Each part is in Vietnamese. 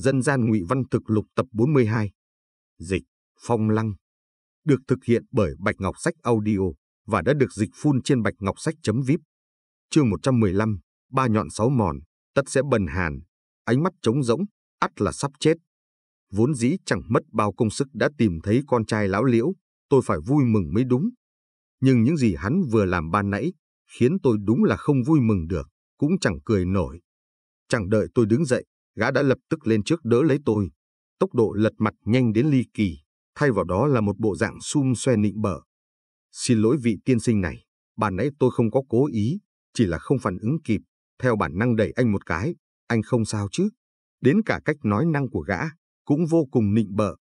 Dân gian ngụy văn thực lục tập 42. Dịch, phong lăng. Được thực hiện bởi Bạch Ngọc Sách Audio và đã được dịch phun trên bạch ngọc sách.vip. Chương 115, ba nhọn sáu mòn, tất sẽ bần hàn, ánh mắt trống rỗng, ắt là sắp chết. Vốn dĩ chẳng mất bao công sức đã tìm thấy con trai lão liễu, tôi phải vui mừng mới đúng. Nhưng những gì hắn vừa làm ban nãy, khiến tôi đúng là không vui mừng được, cũng chẳng cười nổi. Chẳng đợi tôi đứng dậy, gã đã lập tức lên trước đỡ lấy tôi. Tốc độ lật mặt nhanh đến ly kỳ, thay vào đó là một bộ dạng sum xoe nịnh bở. Xin lỗi vị tiên sinh này, bản nãy tôi không có cố ý, chỉ là không phản ứng kịp, theo bản năng đẩy anh một cái, anh không sao chứ. Đến cả cách nói năng của gã, cũng vô cùng nịnh bợ.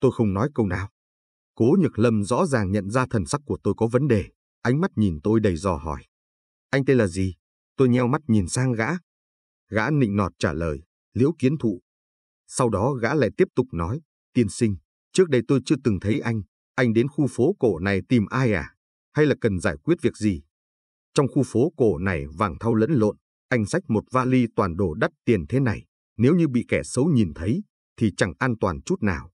Tôi không nói câu nào. Cố Nhược Lâm rõ ràng nhận ra thần sắc của tôi có vấn đề, ánh mắt nhìn tôi đầy dò hỏi. Anh tên là gì? Tôi nheo mắt nhìn sang gã. Gã nịnh nọt trả lời. Liễu Kiến Thụ. Sau đó gã lại tiếp tục nói, tiên sinh, trước đây tôi chưa từng thấy anh, anh đến khu phố cổ này tìm ai à? Hay là cần giải quyết việc gì? Trong khu phố cổ này vàng thau lẫn lộn, anh xách một vali toàn đồ đắt tiền thế này, nếu như bị kẻ xấu nhìn thấy, thì chẳng an toàn chút nào.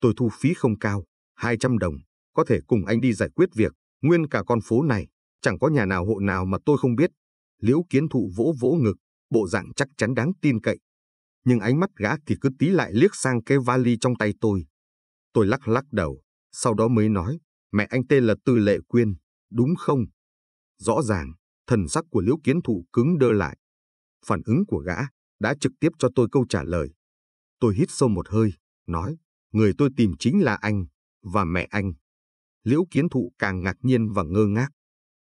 Tôi thu phí không cao, 200 đồng, có thể cùng anh đi giải quyết việc, nguyên cả con phố này, chẳng có nhà nào hộ nào mà tôi không biết. Liễu kiến thụ vỗ vỗ ngực, bộ dạng chắc chắn đáng tin cậy nhưng ánh mắt gã thì cứ tí lại liếc sang cái vali trong tay tôi. Tôi lắc lắc đầu, sau đó mới nói, mẹ anh tên là Tư Lệ Quyên, đúng không? Rõ ràng, thần sắc của Liễu Kiến Thụ cứng đơ lại. Phản ứng của gã đã trực tiếp cho tôi câu trả lời. Tôi hít sâu một hơi, nói, người tôi tìm chính là anh, và mẹ anh. Liễu Kiến Thụ càng ngạc nhiên và ngơ ngác.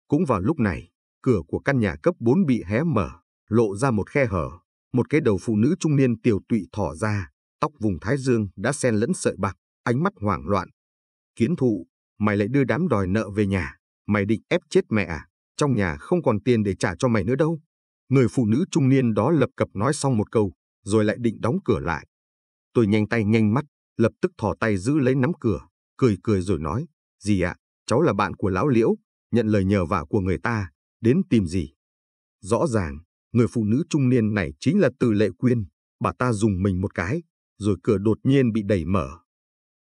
Cũng vào lúc này, cửa của căn nhà cấp 4 bị hé mở, lộ ra một khe hở một cái đầu phụ nữ trung niên tiểu tụy thỏ ra, tóc vùng thái dương đã xen lẫn sợi bạc, ánh mắt hoảng loạn. Kiến thụ, mày lại đưa đám đòi nợ về nhà, mày định ép chết mẹ à, trong nhà không còn tiền để trả cho mày nữa đâu. Người phụ nữ trung niên đó lập cập nói xong một câu, rồi lại định đóng cửa lại. Tôi nhanh tay nhanh mắt, lập tức thò tay giữ lấy nắm cửa, cười cười rồi nói, gì ạ, à, cháu là bạn của lão liễu, nhận lời nhờ vả của người ta, đến tìm gì. Rõ ràng, Người phụ nữ trung niên này chính là Từ Lệ Quyên. Bà ta dùng mình một cái, rồi cửa đột nhiên bị đẩy mở.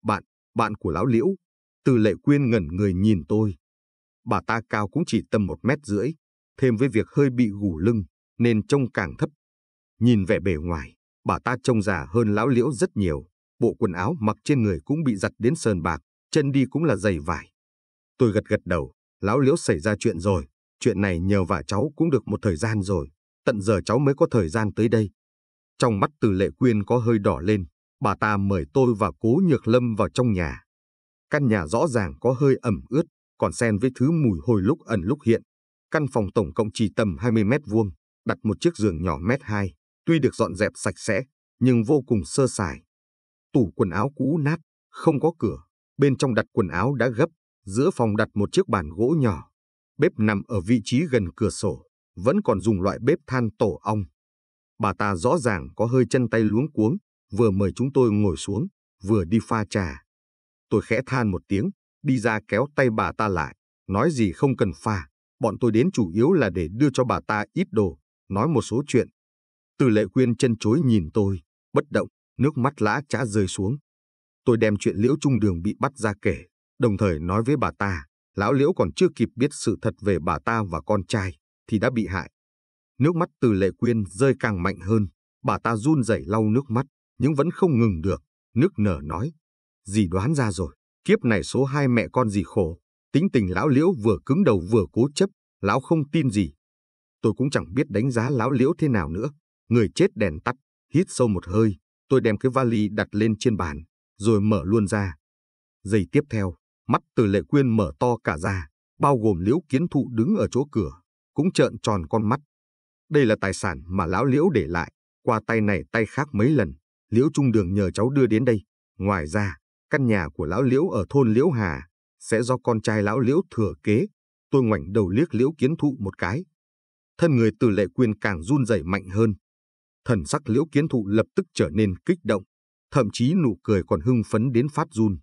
Bạn, bạn của lão liễu. Từ Lệ Quyên ngẩn người nhìn tôi. Bà ta cao cũng chỉ tầm một mét rưỡi, thêm với việc hơi bị gù lưng, nên trông càng thấp. Nhìn vẻ bề ngoài, bà ta trông già hơn lão liễu rất nhiều. Bộ quần áo mặc trên người cũng bị giặt đến sờn bạc, chân đi cũng là giày vải. Tôi gật gật đầu, lão liễu xảy ra chuyện rồi, chuyện này nhờ vả cháu cũng được một thời gian rồi tận giờ cháu mới có thời gian tới đây. Trong mắt từ lệ quyên có hơi đỏ lên, bà ta mời tôi và cố nhược lâm vào trong nhà. Căn nhà rõ ràng có hơi ẩm ướt, còn xen với thứ mùi hôi lúc ẩn lúc hiện. Căn phòng tổng cộng chỉ tầm 20 mét vuông, đặt một chiếc giường nhỏ mét 2, tuy được dọn dẹp sạch sẽ, nhưng vô cùng sơ sài. Tủ quần áo cũ nát, không có cửa, bên trong đặt quần áo đã gấp, giữa phòng đặt một chiếc bàn gỗ nhỏ. Bếp nằm ở vị trí gần cửa sổ, vẫn còn dùng loại bếp than tổ ong. Bà ta rõ ràng có hơi chân tay luống cuống, vừa mời chúng tôi ngồi xuống, vừa đi pha trà. Tôi khẽ than một tiếng, đi ra kéo tay bà ta lại, nói gì không cần pha, bọn tôi đến chủ yếu là để đưa cho bà ta ít đồ, nói một số chuyện. Từ lệ quyên chân chối nhìn tôi, bất động, nước mắt lã chả rơi xuống. Tôi đem chuyện liễu trung đường bị bắt ra kể, đồng thời nói với bà ta, lão liễu còn chưa kịp biết sự thật về bà ta và con trai, thì đã bị hại. Nước mắt từ lệ quyên rơi càng mạnh hơn, bà ta run rẩy lau nước mắt, nhưng vẫn không ngừng được, nước nở nói. Dì đoán ra rồi, kiếp này số hai mẹ con dì khổ, tính tình lão liễu vừa cứng đầu vừa cố chấp, lão không tin gì. Tôi cũng chẳng biết đánh giá lão liễu thế nào nữa, người chết đèn tắt, hít sâu một hơi, tôi đem cái vali đặt lên trên bàn, rồi mở luôn ra. Giây tiếp theo, mắt từ lệ quyên mở to cả ra, bao gồm liễu kiến thụ đứng ở chỗ cửa cũng trợn tròn con mắt. Đây là tài sản mà lão Liễu để lại, qua tay này tay khác mấy lần, Liễu Trung Đường nhờ cháu đưa đến đây. Ngoài ra, căn nhà của lão Liễu ở thôn Liễu Hà sẽ do con trai lão Liễu thừa kế. Tôi ngoảnh đầu liếc Liễu Kiến Thụ một cái. Thân người từ lệ quyền càng run rẩy mạnh hơn. Thần sắc Liễu Kiến Thụ lập tức trở nên kích động, thậm chí nụ cười còn hưng phấn đến phát run.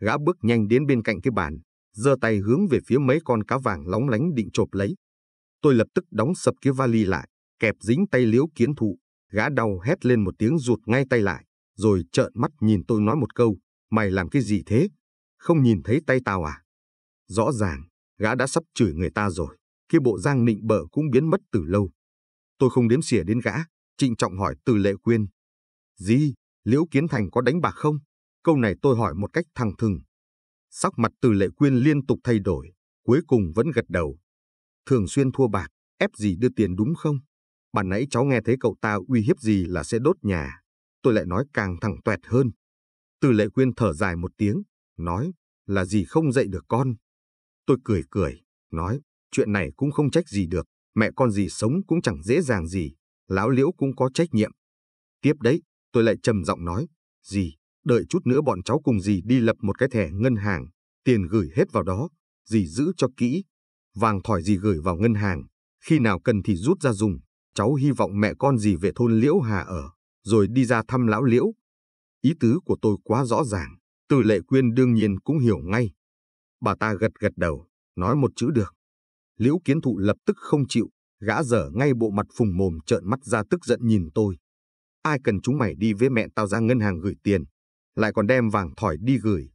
Gã bước nhanh đến bên cạnh cái bàn, giơ tay hướng về phía mấy con cá vàng lóng lánh định chộp lấy. Tôi lập tức đóng sập cái vali lại, kẹp dính tay liễu kiến thụ. Gã đau hét lên một tiếng rụt ngay tay lại, rồi trợn mắt nhìn tôi nói một câu. Mày làm cái gì thế? Không nhìn thấy tay tao à? Rõ ràng, gã đã sắp chửi người ta rồi. Khi bộ giang nịnh bợ cũng biến mất từ lâu. Tôi không đếm xỉa đến gã, trịnh trọng hỏi từ lệ quyên. Gì, liễu kiến thành có đánh bạc không? Câu này tôi hỏi một cách thẳng thừng. Sắc mặt từ lệ quyên liên tục thay đổi, cuối cùng vẫn gật đầu thường xuyên thua bạc, ép gì đưa tiền đúng không? Bạn nãy cháu nghe thấy cậu ta uy hiếp gì là sẽ đốt nhà. Tôi lại nói càng thẳng tuẹt hơn. Từ lệ quyên thở dài một tiếng, nói, là gì không dạy được con. Tôi cười cười, nói, chuyện này cũng không trách gì được, mẹ con gì sống cũng chẳng dễ dàng gì, lão liễu cũng có trách nhiệm. Tiếp đấy, tôi lại trầm giọng nói, gì, đợi chút nữa bọn cháu cùng gì đi lập một cái thẻ ngân hàng, tiền gửi hết vào đó, gì giữ cho kỹ, vàng thỏi gì gửi vào ngân hàng, khi nào cần thì rút ra dùng. Cháu hy vọng mẹ con gì về thôn Liễu Hà ở, rồi đi ra thăm lão Liễu. Ý tứ của tôi quá rõ ràng, từ lệ quyên đương nhiên cũng hiểu ngay. Bà ta gật gật đầu, nói một chữ được. Liễu kiến thụ lập tức không chịu, gã dở ngay bộ mặt phùng mồm trợn mắt ra tức giận nhìn tôi. Ai cần chúng mày đi với mẹ tao ra ngân hàng gửi tiền, lại còn đem vàng thỏi đi gửi.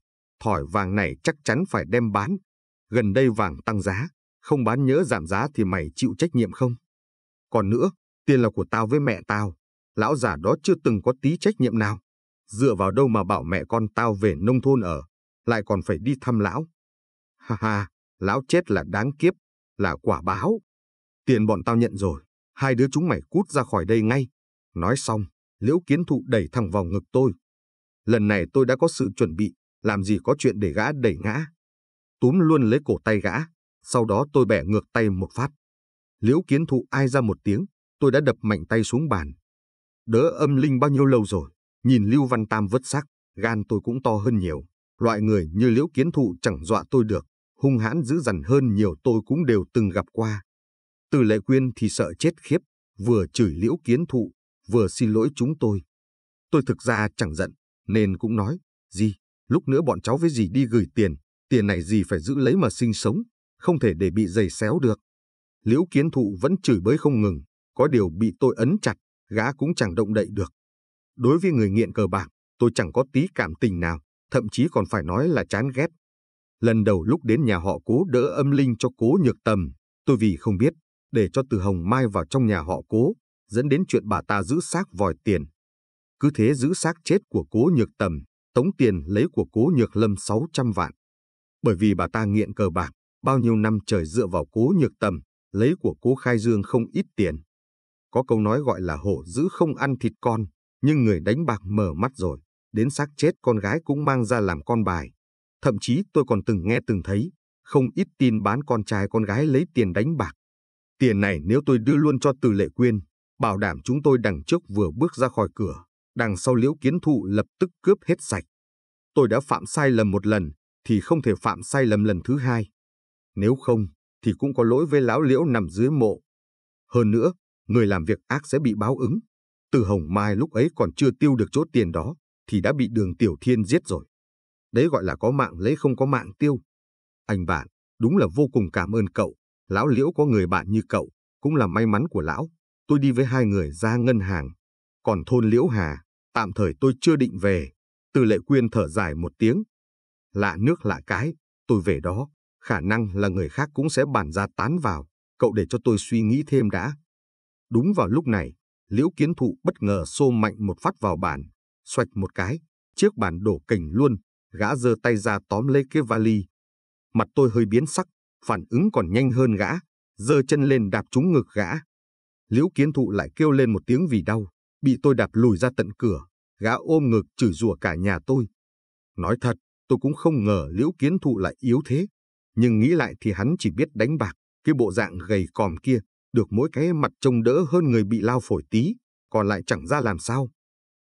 Thỏi vàng này chắc chắn phải đem bán. Gần đây vàng tăng giá, không bán nhớ giảm giá thì mày chịu trách nhiệm không? Còn nữa, tiền là của tao với mẹ tao, lão già đó chưa từng có tí trách nhiệm nào. Dựa vào đâu mà bảo mẹ con tao về nông thôn ở, lại còn phải đi thăm lão. Ha ha, lão chết là đáng kiếp, là quả báo. Tiền bọn tao nhận rồi, hai đứa chúng mày cút ra khỏi đây ngay. Nói xong, liễu kiến thụ đẩy thẳng vào ngực tôi. Lần này tôi đã có sự chuẩn bị, làm gì có chuyện để gã đẩy ngã. Túm luôn lấy cổ tay gã, sau đó tôi bẻ ngược tay một phát. Liễu kiến thụ ai ra một tiếng, tôi đã đập mạnh tay xuống bàn. Đỡ âm linh bao nhiêu lâu rồi, nhìn Lưu Văn Tam vứt xác, gan tôi cũng to hơn nhiều. Loại người như liễu kiến thụ chẳng dọa tôi được, hung hãn dữ dằn hơn nhiều tôi cũng đều từng gặp qua. Từ lệ quyên thì sợ chết khiếp, vừa chửi liễu kiến thụ, vừa xin lỗi chúng tôi. Tôi thực ra chẳng giận, nên cũng nói, gì, lúc nữa bọn cháu với gì đi gửi tiền, tiền này gì phải giữ lấy mà sinh sống, không thể để bị giày xéo được. Liễu kiến thụ vẫn chửi bới không ngừng, có điều bị tôi ấn chặt, gã cũng chẳng động đậy được. Đối với người nghiện cờ bạc, tôi chẳng có tí cảm tình nào, thậm chí còn phải nói là chán ghét. Lần đầu lúc đến nhà họ cố đỡ âm linh cho cố nhược tầm, tôi vì không biết, để cho từ hồng mai vào trong nhà họ cố, dẫn đến chuyện bà ta giữ xác vòi tiền. Cứ thế giữ xác chết của cố nhược tầm, tống tiền lấy của cố nhược lâm 600 vạn. Bởi vì bà ta nghiện cờ bạc, Bao nhiêu năm trời dựa vào cố nhược tầm, lấy của cố Khai Dương không ít tiền. Có câu nói gọi là hổ dữ không ăn thịt con, nhưng người đánh bạc mở mắt rồi, đến xác chết con gái cũng mang ra làm con bài. Thậm chí tôi còn từng nghe từng thấy, không ít tin bán con trai con gái lấy tiền đánh bạc. Tiền này nếu tôi đưa luôn cho từ lệ quyên, bảo đảm chúng tôi đằng trước vừa bước ra khỏi cửa, đằng sau liễu kiến thụ lập tức cướp hết sạch. Tôi đã phạm sai lầm một lần, thì không thể phạm sai lầm lần thứ hai nếu không thì cũng có lỗi với lão liễu nằm dưới mộ. Hơn nữa, người làm việc ác sẽ bị báo ứng. Từ Hồng Mai lúc ấy còn chưa tiêu được chỗ tiền đó, thì đã bị đường Tiểu Thiên giết rồi. Đấy gọi là có mạng lấy không có mạng tiêu. Anh bạn, đúng là vô cùng cảm ơn cậu. Lão liễu có người bạn như cậu, cũng là may mắn của lão. Tôi đi với hai người ra ngân hàng. Còn thôn liễu hà, tạm thời tôi chưa định về. Từ lệ quyên thở dài một tiếng. Lạ nước lạ cái, tôi về đó. Khả năng là người khác cũng sẽ bàn ra tán vào, cậu để cho tôi suy nghĩ thêm đã. Đúng vào lúc này, Liễu Kiến Thụ bất ngờ xô mạnh một phát vào bàn, xoạch một cái, chiếc bàn đổ cành luôn, gã giơ tay ra tóm lấy cái vali. Mặt tôi hơi biến sắc, phản ứng còn nhanh hơn gã, giơ chân lên đạp trúng ngực gã. Liễu Kiến Thụ lại kêu lên một tiếng vì đau, bị tôi đạp lùi ra tận cửa, gã ôm ngực chửi rủa cả nhà tôi. Nói thật, tôi cũng không ngờ Liễu Kiến Thụ lại yếu thế, nhưng nghĩ lại thì hắn chỉ biết đánh bạc, cái bộ dạng gầy còm kia, được mỗi cái mặt trông đỡ hơn người bị lao phổi tí, còn lại chẳng ra làm sao.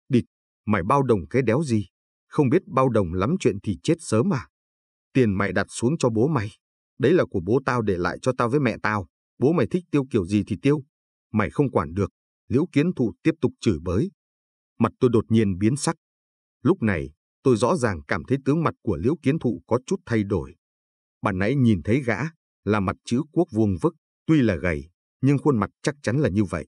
địch mày bao đồng cái đéo gì, không biết bao đồng lắm chuyện thì chết sớm à. Tiền mày đặt xuống cho bố mày, đấy là của bố tao để lại cho tao với mẹ tao, bố mày thích tiêu kiểu gì thì tiêu, mày không quản được, liễu kiến thụ tiếp tục chửi bới. Mặt tôi đột nhiên biến sắc. Lúc này, tôi rõ ràng cảm thấy tướng mặt của liễu kiến thụ có chút thay đổi. Bạn nãy nhìn thấy gã, là mặt chữ quốc vuông vức, tuy là gầy, nhưng khuôn mặt chắc chắn là như vậy.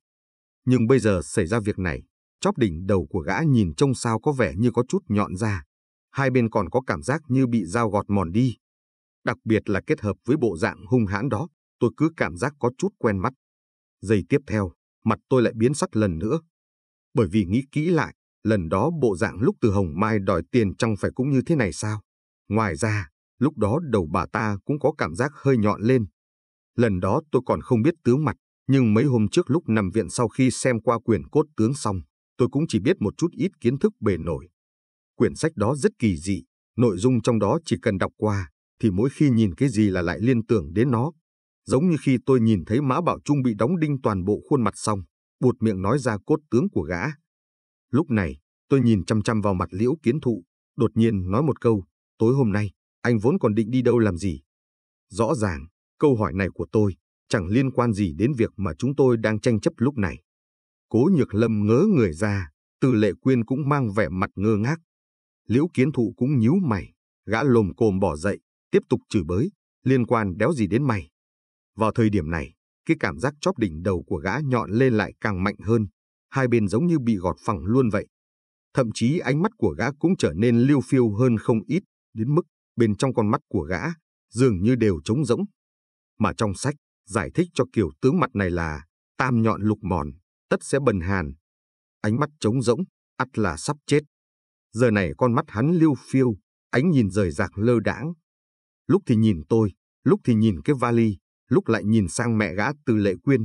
Nhưng bây giờ xảy ra việc này, chóp đỉnh đầu của gã nhìn trông sao có vẻ như có chút nhọn ra. Hai bên còn có cảm giác như bị dao gọt mòn đi. Đặc biệt là kết hợp với bộ dạng hung hãn đó, tôi cứ cảm giác có chút quen mắt. Giây tiếp theo, mặt tôi lại biến sắc lần nữa. Bởi vì nghĩ kỹ lại, lần đó bộ dạng lúc từ Hồng Mai đòi tiền trong phải cũng như thế này sao? Ngoài ra, Lúc đó đầu bà ta cũng có cảm giác hơi nhọn lên. Lần đó tôi còn không biết tướng mặt, nhưng mấy hôm trước lúc nằm viện sau khi xem qua quyển cốt tướng xong, tôi cũng chỉ biết một chút ít kiến thức bề nổi. Quyển sách đó rất kỳ dị, nội dung trong đó chỉ cần đọc qua, thì mỗi khi nhìn cái gì là lại liên tưởng đến nó. Giống như khi tôi nhìn thấy Mã Bảo Trung bị đóng đinh toàn bộ khuôn mặt xong, buột miệng nói ra cốt tướng của gã. Lúc này, tôi nhìn chăm chăm vào mặt liễu kiến thụ, đột nhiên nói một câu, tối hôm nay, anh vốn còn định đi đâu làm gì? Rõ ràng, câu hỏi này của tôi chẳng liên quan gì đến việc mà chúng tôi đang tranh chấp lúc này. Cố nhược lâm ngớ người ra, từ lệ quyên cũng mang vẻ mặt ngơ ngác. Liễu kiến thụ cũng nhíu mày, gã lồm cồm bỏ dậy, tiếp tục chửi bới, liên quan đéo gì đến mày. Vào thời điểm này, cái cảm giác chóp đỉnh đầu của gã nhọn lên lại càng mạnh hơn, hai bên giống như bị gọt phẳng luôn vậy. Thậm chí ánh mắt của gã cũng trở nên liêu phiêu hơn không ít, đến mức bên trong con mắt của gã dường như đều trống rỗng. Mà trong sách giải thích cho kiểu tướng mặt này là tam nhọn lục mòn, tất sẽ bần hàn. Ánh mắt trống rỗng, ắt là sắp chết. Giờ này con mắt hắn liêu phiêu, ánh nhìn rời rạc lơ đãng. Lúc thì nhìn tôi, lúc thì nhìn cái vali, lúc lại nhìn sang mẹ gã từ lệ quyên.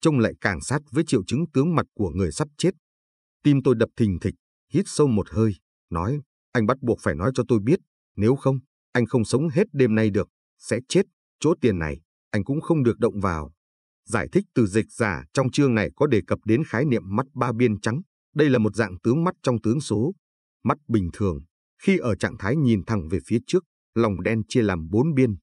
Trông lại càng sát với triệu chứng tướng mặt của người sắp chết. Tim tôi đập thình thịch, hít sâu một hơi, nói, anh bắt buộc phải nói cho tôi biết, nếu không, anh không sống hết đêm nay được, sẽ chết, chỗ tiền này, anh cũng không được động vào. Giải thích từ dịch giả trong chương này có đề cập đến khái niệm mắt ba biên trắng. Đây là một dạng tướng mắt trong tướng số. Mắt bình thường, khi ở trạng thái nhìn thẳng về phía trước, lòng đen chia làm bốn biên.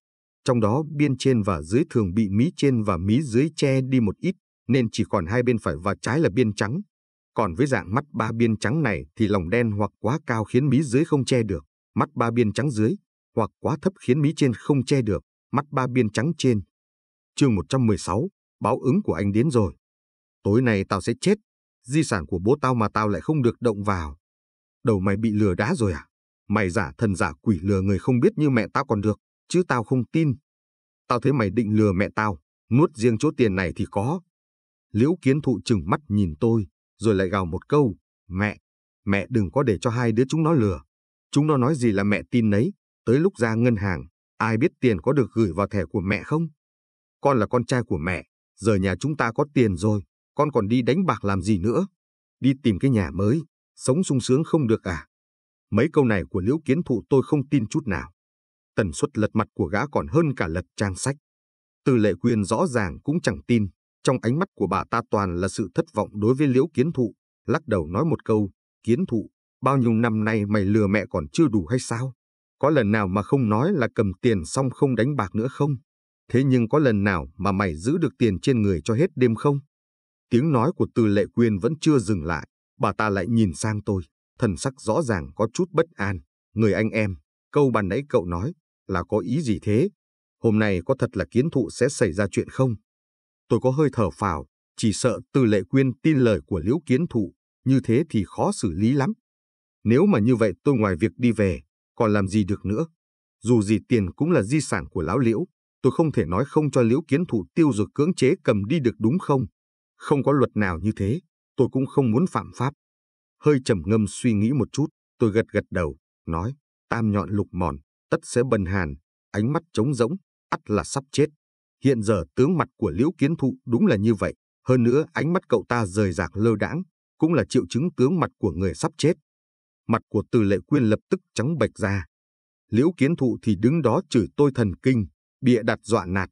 Trong đó biên trên và dưới thường bị mí trên và mí dưới che đi một ít, nên chỉ còn hai bên phải và trái là biên trắng. Còn với dạng mắt ba biên trắng này thì lòng đen hoặc quá cao khiến mí dưới không che được mắt ba biên trắng dưới, hoặc quá thấp khiến mí trên không che được, mắt ba biên trắng trên. chương 116, báo ứng của anh đến rồi. Tối nay tao sẽ chết, di sản của bố tao mà tao lại không được động vào. Đầu mày bị lừa đá rồi à? Mày giả thần giả quỷ lừa người không biết như mẹ tao còn được, chứ tao không tin. Tao thấy mày định lừa mẹ tao, nuốt riêng chỗ tiền này thì có. Liễu kiến thụ chừng mắt nhìn tôi, rồi lại gào một câu, mẹ, mẹ đừng có để cho hai đứa chúng nó lừa. Chúng nó nói gì là mẹ tin nấy, tới lúc ra ngân hàng, ai biết tiền có được gửi vào thẻ của mẹ không? Con là con trai của mẹ, giờ nhà chúng ta có tiền rồi, con còn đi đánh bạc làm gì nữa? Đi tìm cái nhà mới, sống sung sướng không được à? Mấy câu này của Liễu Kiến Thụ tôi không tin chút nào. Tần suất lật mặt của gã còn hơn cả lật trang sách. Từ lệ quyền rõ ràng cũng chẳng tin, trong ánh mắt của bà ta toàn là sự thất vọng đối với Liễu Kiến Thụ, lắc đầu nói một câu, Kiến Thụ, Bao nhiêu năm nay mày lừa mẹ còn chưa đủ hay sao? Có lần nào mà không nói là cầm tiền xong không đánh bạc nữa không? Thế nhưng có lần nào mà mày giữ được tiền trên người cho hết đêm không? Tiếng nói của Từ Lệ Quyên vẫn chưa dừng lại, bà ta lại nhìn sang tôi, thần sắc rõ ràng có chút bất an. Người anh em, câu bàn nãy cậu nói là có ý gì thế? Hôm nay có thật là kiến thụ sẽ xảy ra chuyện không? Tôi có hơi thở phào, chỉ sợ Từ Lệ Quyên tin lời của Liễu Kiến Thụ, như thế thì khó xử lý lắm. Nếu mà như vậy tôi ngoài việc đi về, còn làm gì được nữa. Dù gì tiền cũng là di sản của lão liễu, tôi không thể nói không cho liễu kiến thủ tiêu rồi cưỡng chế cầm đi được đúng không? Không có luật nào như thế, tôi cũng không muốn phạm pháp. Hơi trầm ngâm suy nghĩ một chút, tôi gật gật đầu, nói, tam nhọn lục mòn, tất sẽ bần hàn, ánh mắt trống rỗng, ắt là sắp chết. Hiện giờ tướng mặt của liễu kiến thụ đúng là như vậy, hơn nữa ánh mắt cậu ta rời rạc lơ đãng, cũng là triệu chứng tướng mặt của người sắp chết, Mặt của từ lệ quyên lập tức trắng bệch ra. Liễu kiến thụ thì đứng đó chửi tôi thần kinh, bịa đặt dọa nạt.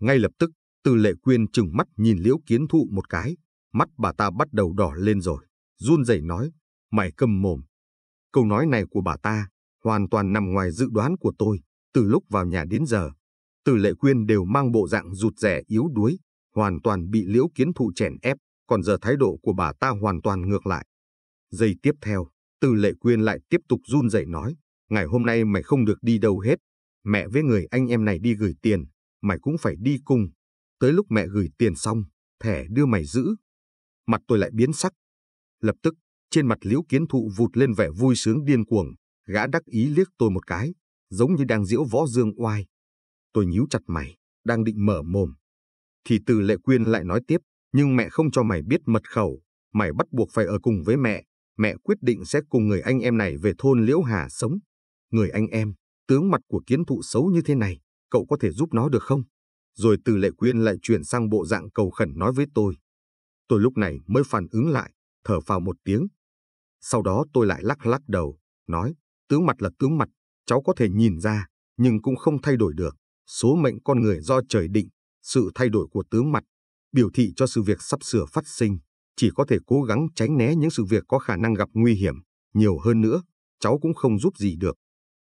Ngay lập tức, từ lệ quyên trừng mắt nhìn liễu kiến thụ một cái. Mắt bà ta bắt đầu đỏ lên rồi, run rẩy nói, mày câm mồm. Câu nói này của bà ta hoàn toàn nằm ngoài dự đoán của tôi từ lúc vào nhà đến giờ. Từ lệ quyên đều mang bộ dạng rụt rẻ yếu đuối, hoàn toàn bị liễu kiến thụ chèn ép, còn giờ thái độ của bà ta hoàn toàn ngược lại. Giây tiếp theo, từ lệ quyên lại tiếp tục run rẩy nói, ngày hôm nay mày không được đi đâu hết. Mẹ với người anh em này đi gửi tiền, mày cũng phải đi cùng. Tới lúc mẹ gửi tiền xong, thẻ đưa mày giữ. Mặt tôi lại biến sắc. Lập tức, trên mặt liễu kiến thụ vụt lên vẻ vui sướng điên cuồng, gã đắc ý liếc tôi một cái, giống như đang diễu võ dương oai. Tôi nhíu chặt mày, đang định mở mồm. Thì từ lệ quyên lại nói tiếp, nhưng mẹ không cho mày biết mật khẩu, mày bắt buộc phải ở cùng với mẹ, mẹ quyết định sẽ cùng người anh em này về thôn Liễu Hà sống. Người anh em, tướng mặt của kiến thụ xấu như thế này, cậu có thể giúp nó được không? Rồi từ lệ quyên lại chuyển sang bộ dạng cầu khẩn nói với tôi. Tôi lúc này mới phản ứng lại, thở phào một tiếng. Sau đó tôi lại lắc lắc đầu, nói, tướng mặt là tướng mặt, cháu có thể nhìn ra, nhưng cũng không thay đổi được. Số mệnh con người do trời định, sự thay đổi của tướng mặt, biểu thị cho sự việc sắp sửa phát sinh chỉ có thể cố gắng tránh né những sự việc có khả năng gặp nguy hiểm, nhiều hơn nữa, cháu cũng không giúp gì được.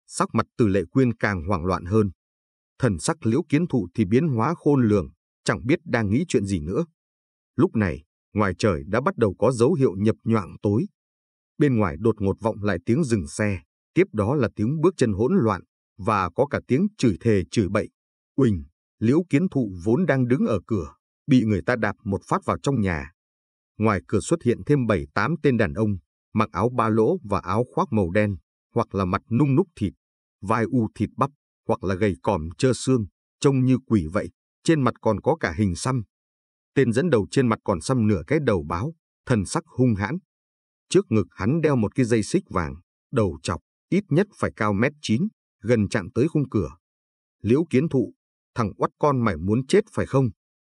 Sắc mặt từ lệ quyên càng hoảng loạn hơn. Thần sắc liễu kiến thụ thì biến hóa khôn lường, chẳng biết đang nghĩ chuyện gì nữa. Lúc này, ngoài trời đã bắt đầu có dấu hiệu nhập nhoạng tối. Bên ngoài đột ngột vọng lại tiếng dừng xe, tiếp đó là tiếng bước chân hỗn loạn, và có cả tiếng chửi thề chửi bậy. quỳnh liễu kiến thụ vốn đang đứng ở cửa, bị người ta đạp một phát vào trong nhà, ngoài cửa xuất hiện thêm bảy tám tên đàn ông, mặc áo ba lỗ và áo khoác màu đen, hoặc là mặt nung núc thịt, vai u thịt bắp, hoặc là gầy còm trơ xương, trông như quỷ vậy, trên mặt còn có cả hình xăm. Tên dẫn đầu trên mặt còn xăm nửa cái đầu báo, thần sắc hung hãn. Trước ngực hắn đeo một cái dây xích vàng, đầu chọc, ít nhất phải cao mét chín, gần chạm tới khung cửa. Liễu kiến thụ, thằng oắt con mày muốn chết phải không?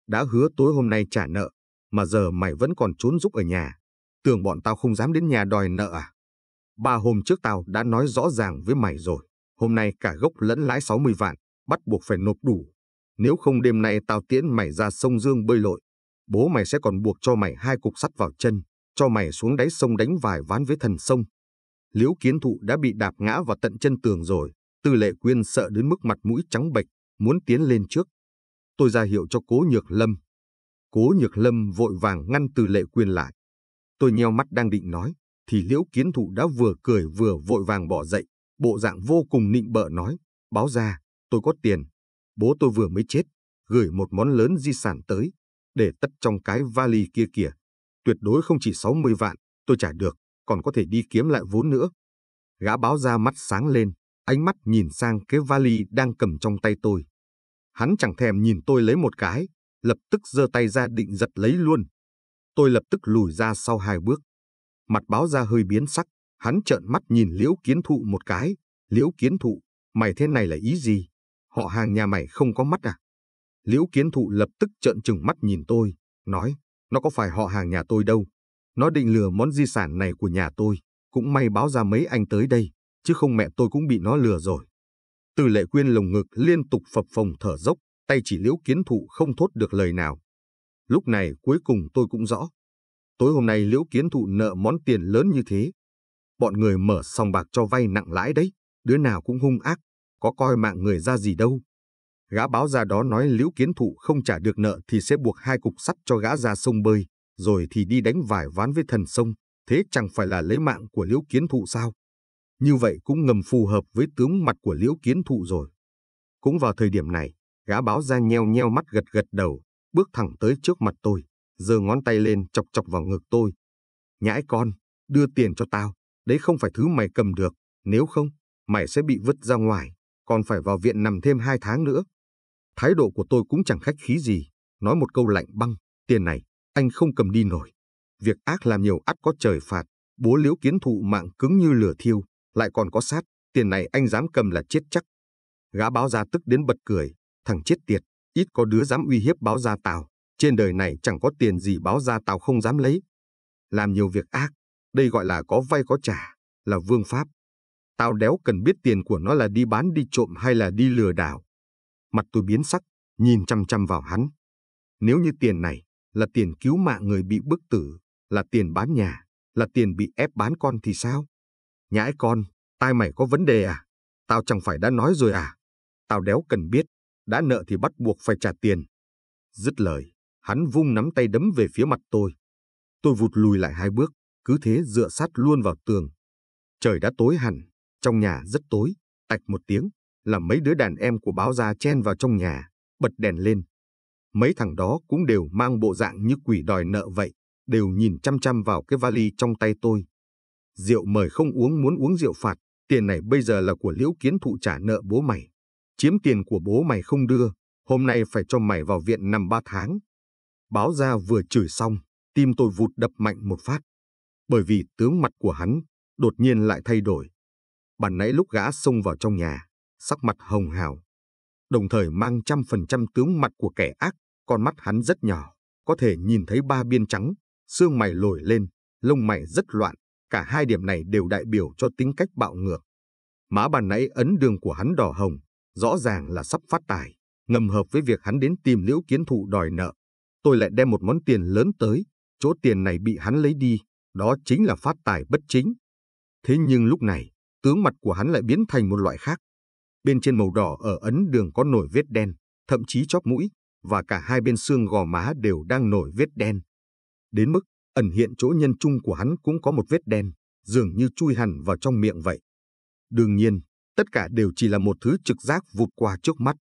Đã hứa tối hôm nay trả nợ, mà giờ mày vẫn còn trốn giúp ở nhà. Tưởng bọn tao không dám đến nhà đòi nợ à? Ba hôm trước tao đã nói rõ ràng với mày rồi. Hôm nay cả gốc lẫn lãi 60 vạn, bắt buộc phải nộp đủ. Nếu không đêm nay tao tiễn mày ra sông Dương bơi lội, bố mày sẽ còn buộc cho mày hai cục sắt vào chân, cho mày xuống đáy sông đánh vài ván với thần sông. Liễu kiến thụ đã bị đạp ngã vào tận chân tường rồi, tư lệ quyên sợ đến mức mặt mũi trắng bệch, muốn tiến lên trước. Tôi ra hiệu cho cố nhược lâm, Cố Nhược Lâm vội vàng ngăn từ lệ quyên lại. Tôi nheo mắt đang định nói, thì liễu kiến thụ đã vừa cười vừa vội vàng bỏ dậy, bộ dạng vô cùng nịnh bợ nói, báo ra, tôi có tiền, bố tôi vừa mới chết, gửi một món lớn di sản tới, để tất trong cái vali kia kìa. Tuyệt đối không chỉ 60 vạn, tôi trả được, còn có thể đi kiếm lại vốn nữa. Gã báo ra mắt sáng lên, ánh mắt nhìn sang cái vali đang cầm trong tay tôi. Hắn chẳng thèm nhìn tôi lấy một cái, lập tức giơ tay ra định giật lấy luôn. Tôi lập tức lùi ra sau hai bước. Mặt báo ra hơi biến sắc, hắn trợn mắt nhìn liễu kiến thụ một cái. Liễu kiến thụ, mày thế này là ý gì? Họ hàng nhà mày không có mắt à? Liễu kiến thụ lập tức trợn trừng mắt nhìn tôi, nói, nó có phải họ hàng nhà tôi đâu. Nó định lừa món di sản này của nhà tôi, cũng may báo ra mấy anh tới đây, chứ không mẹ tôi cũng bị nó lừa rồi. Từ lệ quyên lồng ngực liên tục phập phồng thở dốc, tay chỉ liễu kiến thụ không thốt được lời nào. Lúc này cuối cùng tôi cũng rõ. Tối hôm nay liễu kiến thụ nợ món tiền lớn như thế. Bọn người mở sòng bạc cho vay nặng lãi đấy, đứa nào cũng hung ác, có coi mạng người ra gì đâu. Gã báo ra đó nói liễu kiến thụ không trả được nợ thì sẽ buộc hai cục sắt cho gã ra sông bơi, rồi thì đi đánh vải ván với thần sông, thế chẳng phải là lấy mạng của liễu kiến thụ sao? Như vậy cũng ngầm phù hợp với tướng mặt của liễu kiến thụ rồi. Cũng vào thời điểm này, Gã báo ra nheo nheo mắt gật gật đầu, bước thẳng tới trước mặt tôi, giơ ngón tay lên chọc chọc vào ngực tôi. Nhãi con, đưa tiền cho tao, đấy không phải thứ mày cầm được, nếu không, mày sẽ bị vứt ra ngoài, còn phải vào viện nằm thêm hai tháng nữa. Thái độ của tôi cũng chẳng khách khí gì, nói một câu lạnh băng, tiền này, anh không cầm đi nổi. Việc ác làm nhiều ắt có trời phạt, bố liễu kiến thụ mạng cứng như lửa thiêu, lại còn có sát, tiền này anh dám cầm là chết chắc. Gã báo ra tức đến bật cười, thằng chết tiệt, ít có đứa dám uy hiếp báo gia Tào, trên đời này chẳng có tiền gì báo gia Tào không dám lấy. Làm nhiều việc ác, đây gọi là có vay có trả, là vương pháp. Tao đéo cần biết tiền của nó là đi bán đi trộm hay là đi lừa đảo. Mặt tôi biến sắc, nhìn chăm chăm vào hắn. Nếu như tiền này là tiền cứu mạng người bị bức tử, là tiền bán nhà, là tiền bị ép bán con thì sao? Nhãi con, tai mày có vấn đề à? Tao chẳng phải đã nói rồi à? Tao đéo cần biết, đã nợ thì bắt buộc phải trả tiền. Dứt lời, hắn vung nắm tay đấm về phía mặt tôi. Tôi vụt lùi lại hai bước, cứ thế dựa sát luôn vào tường. Trời đã tối hẳn, trong nhà rất tối, tạch một tiếng, là mấy đứa đàn em của báo gia chen vào trong nhà, bật đèn lên. Mấy thằng đó cũng đều mang bộ dạng như quỷ đòi nợ vậy, đều nhìn chăm chăm vào cái vali trong tay tôi. Rượu mời không uống muốn uống rượu phạt, tiền này bây giờ là của liễu kiến thụ trả nợ bố mày chiếm tiền của bố mày không đưa, hôm nay phải cho mày vào viện nằm ba tháng. Báo ra vừa chửi xong, tim tôi vụt đập mạnh một phát. Bởi vì tướng mặt của hắn đột nhiên lại thay đổi. Bản nãy lúc gã xông vào trong nhà, sắc mặt hồng hào. Đồng thời mang trăm phần trăm tướng mặt của kẻ ác, con mắt hắn rất nhỏ, có thể nhìn thấy ba biên trắng, xương mày lồi lên, lông mày rất loạn, cả hai điểm này đều đại biểu cho tính cách bạo ngược. Má bàn nãy ấn đường của hắn đỏ hồng, rõ ràng là sắp phát tài, ngầm hợp với việc hắn đến tìm liễu kiến thụ đòi nợ. Tôi lại đem một món tiền lớn tới, chỗ tiền này bị hắn lấy đi, đó chính là phát tài bất chính. Thế nhưng lúc này, tướng mặt của hắn lại biến thành một loại khác. Bên trên màu đỏ ở ấn đường có nổi vết đen, thậm chí chóp mũi, và cả hai bên xương gò má đều đang nổi vết đen. Đến mức, ẩn hiện chỗ nhân trung của hắn cũng có một vết đen, dường như chui hẳn vào trong miệng vậy. Đương nhiên, Tất cả đều chỉ là một thứ trực giác vụt qua trước mắt.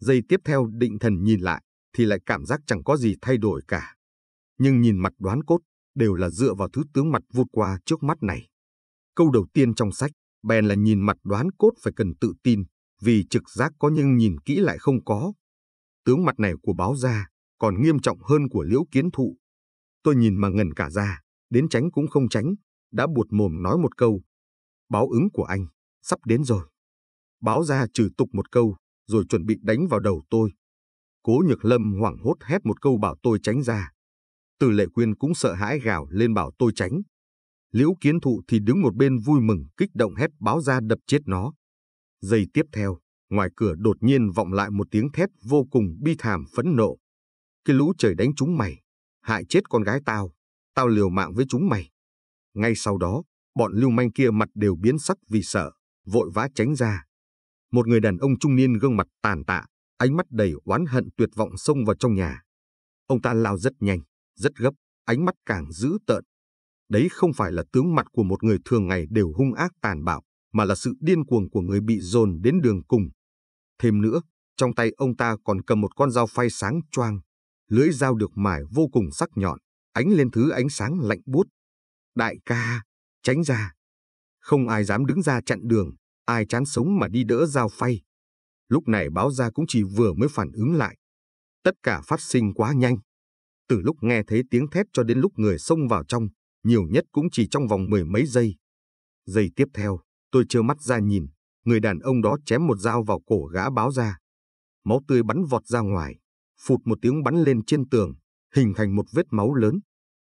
Giây tiếp theo định thần nhìn lại, thì lại cảm giác chẳng có gì thay đổi cả. Nhưng nhìn mặt đoán cốt, đều là dựa vào thứ tướng mặt vụt qua trước mắt này. Câu đầu tiên trong sách, bèn là nhìn mặt đoán cốt phải cần tự tin, vì trực giác có nhưng nhìn kỹ lại không có. Tướng mặt này của báo gia còn nghiêm trọng hơn của liễu kiến thụ. Tôi nhìn mà ngẩn cả ra, đến tránh cũng không tránh, đã buột mồm nói một câu. Báo ứng của anh sắp đến rồi. Báo ra trừ tục một câu, rồi chuẩn bị đánh vào đầu tôi. Cố Nhược Lâm hoảng hốt hét một câu bảo tôi tránh ra. Từ lệ quyên cũng sợ hãi gào lên bảo tôi tránh. Liễu kiến thụ thì đứng một bên vui mừng, kích động hét báo ra đập chết nó. Giây tiếp theo, ngoài cửa đột nhiên vọng lại một tiếng thét vô cùng bi thảm phẫn nộ. Cái lũ trời đánh chúng mày, hại chết con gái tao, tao liều mạng với chúng mày. Ngay sau đó, bọn lưu manh kia mặt đều biến sắc vì sợ vội vã tránh ra. Một người đàn ông trung niên gương mặt tàn tạ, ánh mắt đầy oán hận tuyệt vọng xông vào trong nhà. Ông ta lao rất nhanh, rất gấp, ánh mắt càng dữ tợn. Đấy không phải là tướng mặt của một người thường ngày đều hung ác tàn bạo, mà là sự điên cuồng của người bị dồn đến đường cùng. Thêm nữa, trong tay ông ta còn cầm một con dao phay sáng choang, lưỡi dao được mài vô cùng sắc nhọn, ánh lên thứ ánh sáng lạnh buốt. Đại ca, tránh ra. Không ai dám đứng ra chặn đường, ai chán sống mà đi đỡ giao phay. Lúc này báo ra cũng chỉ vừa mới phản ứng lại. Tất cả phát sinh quá nhanh. Từ lúc nghe thấy tiếng thét cho đến lúc người xông vào trong, nhiều nhất cũng chỉ trong vòng mười mấy giây. Giây tiếp theo, tôi trơ mắt ra nhìn, người đàn ông đó chém một dao vào cổ gã báo ra. Máu tươi bắn vọt ra ngoài, phụt một tiếng bắn lên trên tường, hình thành một vết máu lớn.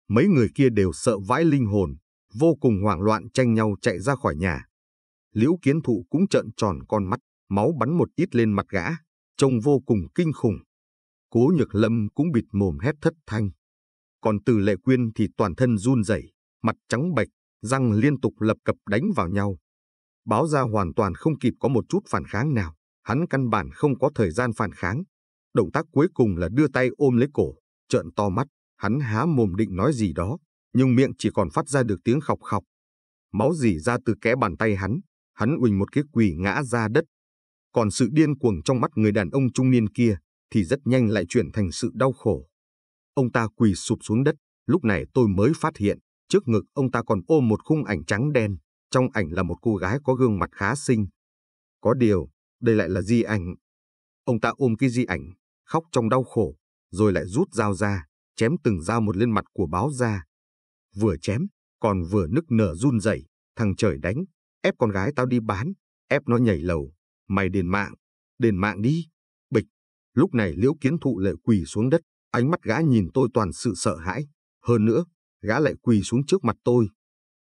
Mấy người kia đều sợ vãi linh hồn, vô cùng hoảng loạn tranh nhau chạy ra khỏi nhà. Liễu kiến thụ cũng trợn tròn con mắt, máu bắn một ít lên mặt gã, trông vô cùng kinh khủng. Cố nhược lâm cũng bịt mồm hét thất thanh. Còn từ lệ quyên thì toàn thân run rẩy, mặt trắng bệch, răng liên tục lập cập đánh vào nhau. Báo ra hoàn toàn không kịp có một chút phản kháng nào, hắn căn bản không có thời gian phản kháng. Động tác cuối cùng là đưa tay ôm lấy cổ, trợn to mắt, hắn há mồm định nói gì đó, nhưng miệng chỉ còn phát ra được tiếng khọc khọc. Máu dỉ ra từ kẽ bàn tay hắn, hắn uỳnh một cái quỳ ngã ra đất. Còn sự điên cuồng trong mắt người đàn ông trung niên kia thì rất nhanh lại chuyển thành sự đau khổ. Ông ta quỳ sụp xuống đất, lúc này tôi mới phát hiện, trước ngực ông ta còn ôm một khung ảnh trắng đen, trong ảnh là một cô gái có gương mặt khá xinh. Có điều, đây lại là di ảnh. Ông ta ôm cái di ảnh, khóc trong đau khổ, rồi lại rút dao ra, chém từng dao một lên mặt của báo ra, vừa chém, còn vừa nức nở run rẩy, thằng trời đánh, ép con gái tao đi bán, ép nó nhảy lầu, mày đền mạng, đền mạng đi. Bịch, lúc này liễu kiến thụ lại quỳ xuống đất, ánh mắt gã nhìn tôi toàn sự sợ hãi, hơn nữa, gã lại quỳ xuống trước mặt tôi.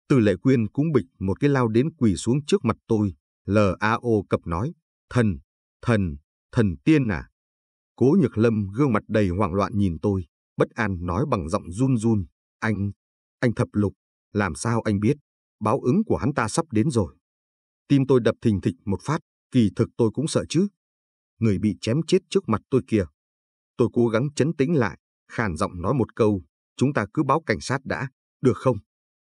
Từ lệ quyên cũng bịch một cái lao đến quỳ xuống trước mặt tôi, L.A.O. cập nói, thần, thần, thần tiên à. Cố nhược lâm gương mặt đầy hoảng loạn nhìn tôi, bất an nói bằng giọng run run, anh, anh thập lục, làm sao anh biết, báo ứng của hắn ta sắp đến rồi. Tim tôi đập thình thịch một phát, kỳ thực tôi cũng sợ chứ. Người bị chém chết trước mặt tôi kìa. Tôi cố gắng chấn tĩnh lại, khàn giọng nói một câu, chúng ta cứ báo cảnh sát đã, được không?